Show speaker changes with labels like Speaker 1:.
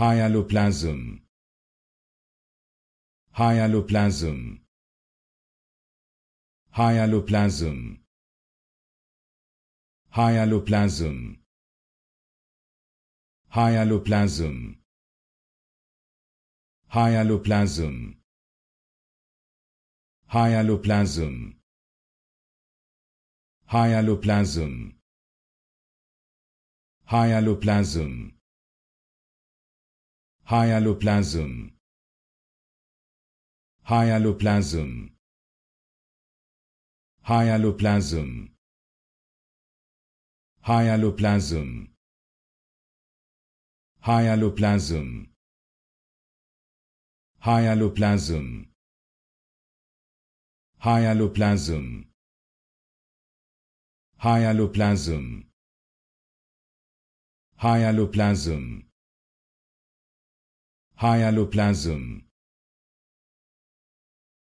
Speaker 1: hyaloplasm hyaloplasm hyaloplasm hyaloplasm hyaloplasm hyaloplasm hyaloplasm hyaloplasm hyaloplasm hyaloplasm hyaloplasm hyaloplasm hyaloplasm hyaloplasm hyaloplasm hyaloplasm hyaloplasm hyaloplasm hyaloplasm